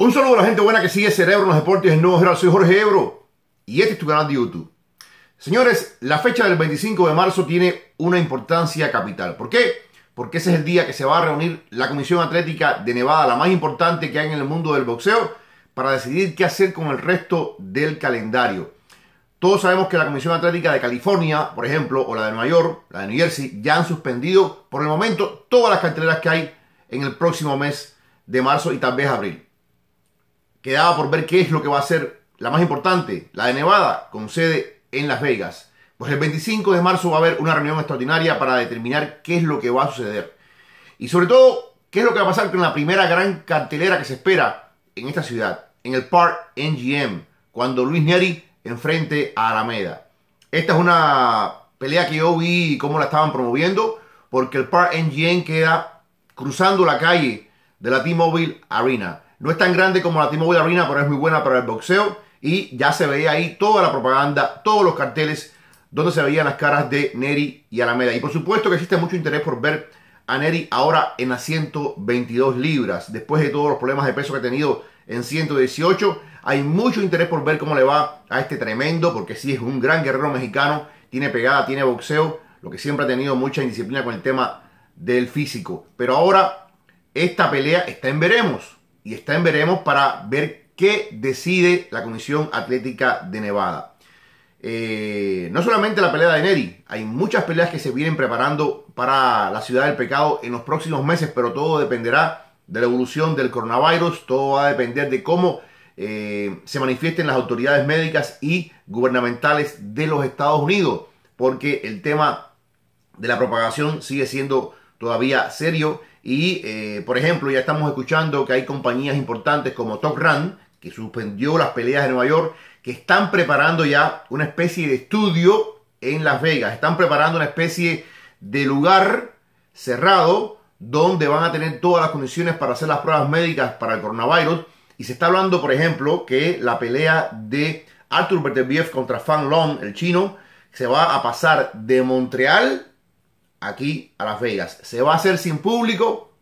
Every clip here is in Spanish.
Un saludo a la gente buena que sigue Cerebro en los Deportes en Nuevo Soy Jorge Ebro y este es tu canal de YouTube. Señores, la fecha del 25 de marzo tiene una importancia capital. ¿Por qué? Porque ese es el día que se va a reunir la Comisión Atlética de Nevada, la más importante que hay en el mundo del boxeo, para decidir qué hacer con el resto del calendario. Todos sabemos que la Comisión Atlética de California, por ejemplo, o la de Nueva York, la de New Jersey, ya han suspendido por el momento todas las carteleras que hay en el próximo mes de marzo y tal vez abril. Quedaba por ver qué es lo que va a ser la más importante, la de Nevada, con sede en Las Vegas. Pues el 25 de marzo va a haber una reunión extraordinaria para determinar qué es lo que va a suceder. Y sobre todo, qué es lo que va a pasar con la primera gran cartelera que se espera en esta ciudad, en el Park NGM, cuando Luis Neri enfrente a Alameda. Esta es una pelea que yo vi cómo la estaban promoviendo, porque el Park NGM queda cruzando la calle de la T-Mobile Arena. No es tan grande como la T-Mobile pero es muy buena para el boxeo. Y ya se veía ahí toda la propaganda, todos los carteles donde se veían las caras de Neri y Alameda. Y por supuesto que existe mucho interés por ver a Neri ahora en las 122 libras. Después de todos los problemas de peso que ha tenido en 118, hay mucho interés por ver cómo le va a este tremendo, porque sí es un gran guerrero mexicano, tiene pegada, tiene boxeo, lo que siempre ha tenido mucha indisciplina con el tema del físico. Pero ahora esta pelea está en veremos y está en veremos para ver qué decide la Comisión Atlética de Nevada. Eh, no solamente la pelea de Neri, hay muchas peleas que se vienen preparando para la ciudad del pecado en los próximos meses, pero todo dependerá de la evolución del coronavirus, todo va a depender de cómo eh, se manifiesten las autoridades médicas y gubernamentales de los Estados Unidos, porque el tema de la propagación sigue siendo todavía serio y, eh, por ejemplo, ya estamos escuchando que hay compañías importantes como Top Run, que suspendió las peleas de Nueva York, que están preparando ya una especie de estudio en Las Vegas. Están preparando una especie de lugar cerrado donde van a tener todas las condiciones para hacer las pruebas médicas para el coronavirus. Y se está hablando, por ejemplo, que la pelea de Arthur Berteviev contra Fan Long, el chino, se va a pasar de Montreal aquí a Las Vegas. Se va a hacer sin público,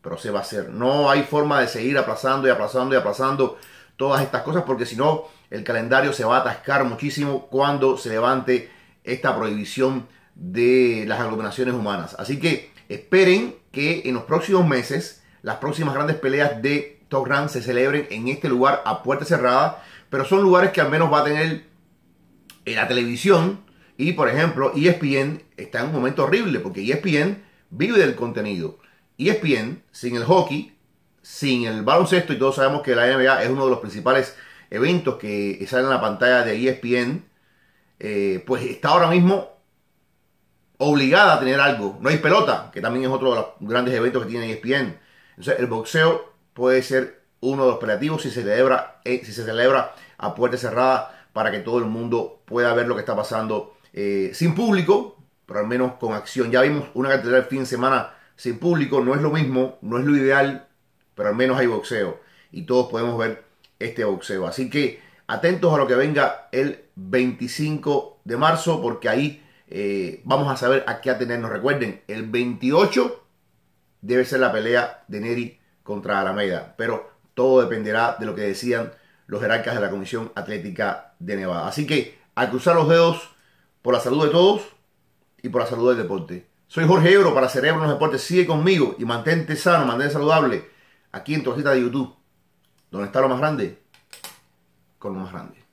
pero se va a hacer. No hay forma de seguir aplazando y aplazando y aplazando todas estas cosas porque si no el calendario se va a atascar muchísimo cuando se levante esta prohibición de las aglomeraciones humanas. Así que esperen que en los próximos meses las próximas grandes peleas de Top Run se celebren en este lugar a puerta cerrada, pero son lugares que al menos va a tener en eh, la televisión y por ejemplo, ESPN está en un momento horrible porque ESPN vive del contenido. ESPN, sin el hockey, sin el baloncesto, y todos sabemos que la NBA es uno de los principales eventos que salen en la pantalla de ESPN, eh, pues está ahora mismo obligada a tener algo. No hay pelota, que también es otro de los grandes eventos que tiene ESPN. Entonces, el boxeo puede ser uno de los peleativos si se celebra, eh, si se celebra a puerta cerrada para que todo el mundo pueda ver lo que está pasando eh, sin público, pero al menos con acción. Ya vimos una catedral fin de semana sin público, no es lo mismo, no es lo ideal, pero al menos hay boxeo y todos podemos ver este boxeo. Así que atentos a lo que venga el 25 de marzo, porque ahí eh, vamos a saber a qué atenernos. Recuerden, el 28 debe ser la pelea de Neri contra Alameda, pero todo dependerá de lo que decían los jerarcas de la Comisión Atlética de Nevada. Así que a cruzar los dedos por la salud de todos y por la salud del deporte. Soy Jorge Ebro para Cerebro en los Deportes. Sigue conmigo y mantente sano, mantente saludable aquí en tu de YouTube, donde está lo más grande con lo más grande.